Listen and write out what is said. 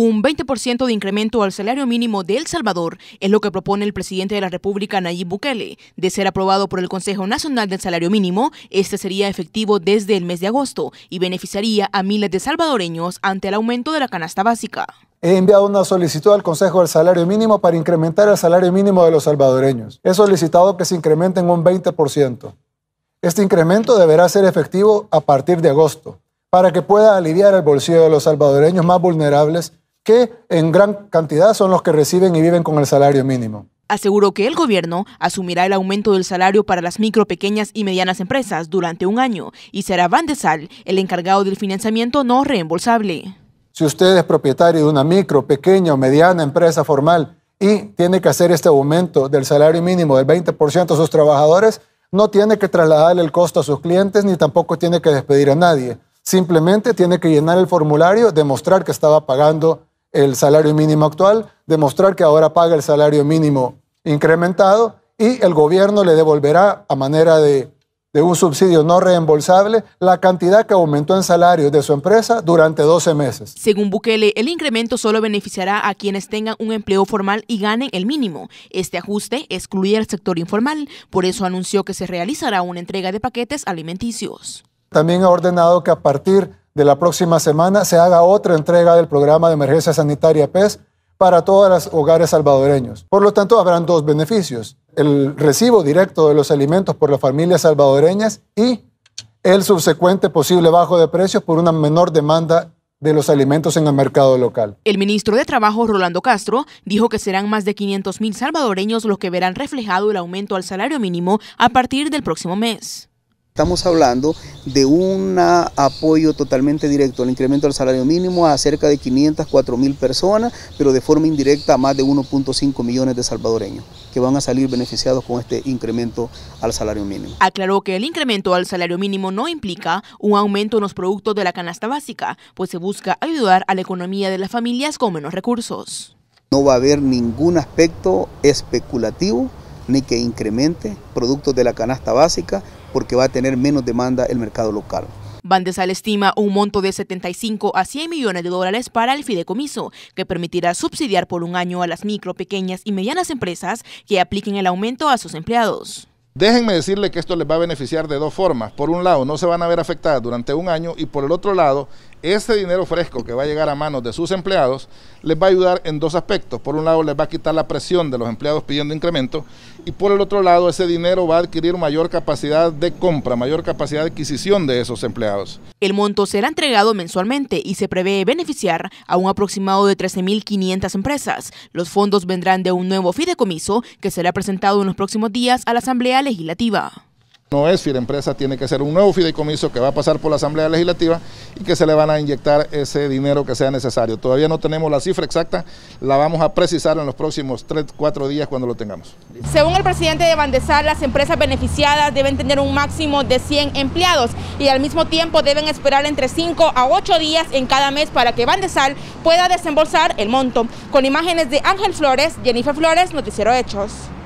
Un 20% de incremento al salario mínimo de El Salvador es lo que propone el presidente de la República, Nayib Bukele. De ser aprobado por el Consejo Nacional del Salario Mínimo, este sería efectivo desde el mes de agosto y beneficiaría a miles de salvadoreños ante el aumento de la canasta básica. He enviado una solicitud al Consejo del Salario Mínimo para incrementar el salario mínimo de los salvadoreños. He solicitado que se incremente en un 20%. Este incremento deberá ser efectivo a partir de agosto, para que pueda aliviar el bolsillo de los salvadoreños más vulnerables que en gran cantidad son los que reciben y viven con el salario mínimo. Aseguró que el gobierno asumirá el aumento del salario para las micro, pequeñas y medianas empresas durante un año y será Van de Sal el encargado del financiamiento no reembolsable. Si usted es propietario de una micro, pequeña o mediana empresa formal y tiene que hacer este aumento del salario mínimo del 20% a sus trabajadores, no tiene que trasladarle el costo a sus clientes ni tampoco tiene que despedir a nadie. Simplemente tiene que llenar el formulario, demostrar que estaba pagando el salario mínimo actual, demostrar que ahora paga el salario mínimo incrementado y el gobierno le devolverá a manera de, un subsidio no reembolsable la cantidad que aumentó en salario de su empresa durante 12 meses. Según Bukele, el incremento solo beneficiará a quienes tengan un empleo formal y ganen el mínimo. Este ajuste excluye al sector informal, por eso anunció que se realizará una entrega de paquetes alimenticios. También ha ordenado que a partir de la próxima semana se haga otra entrega del programa de emergencia sanitaria PES para todos los hogares salvadoreños. Por lo tanto, habrán dos beneficios, el recibo directo de los alimentos por las familias salvadoreñas y el subsecuente posible bajo de precios por una menor demanda de los alimentos en el mercado local. El ministro de Trabajo, Rolando Castro, dijo que serán más de 500 mil salvadoreños los que verán reflejado el aumento al salario mínimo a partir del próximo mes. Estamos hablando de un apoyo totalmente directo al incremento del salario mínimo a cerca de 4 mil personas, pero de forma indirecta a más de 1.5 millones de salvadoreños que van a salir beneficiados con este incremento al salario mínimo. Aclaró que el incremento al salario mínimo no implica un aumento en los productos de la canasta básica, pues se busca ayudar a la economía de las familias con menos recursos. No va a haber ningún aspecto especulativo ni que incremente productos de la canasta básica porque va a tener menos demanda el mercado local. Bandesal estima un monto de 75 a 100 millones de dólares para el fideicomiso, que permitirá subsidiar por un año a las micro, pequeñas y medianas empresas que apliquen el aumento a sus empleados. Déjenme decirle que esto les va a beneficiar de dos formas. Por un lado, no se van a ver afectadas durante un año y por el otro lado, ese dinero fresco que va a llegar a manos de sus empleados les va a ayudar en dos aspectos. Por un lado, les va a quitar la presión de los empleados pidiendo incremento y por el otro lado, ese dinero va a adquirir mayor capacidad de compra, mayor capacidad de adquisición de esos empleados. El monto será entregado mensualmente y se prevé beneficiar a un aproximado de 13.500 empresas. Los fondos vendrán de un nuevo fideicomiso que será presentado en los próximos días a la Asamblea Legislativa. No es empresa, tiene que ser un nuevo fideicomiso que va a pasar por la Asamblea Legislativa y que se le van a inyectar ese dinero que sea necesario. Todavía no tenemos la cifra exacta, la vamos a precisar en los próximos 3, 4 días cuando lo tengamos. Según el presidente de Bandesal, las empresas beneficiadas deben tener un máximo de 100 empleados y al mismo tiempo deben esperar entre 5 a 8 días en cada mes para que Bandesal pueda desembolsar el monto. Con imágenes de Ángel Flores, Jennifer Flores, Noticiero Hechos.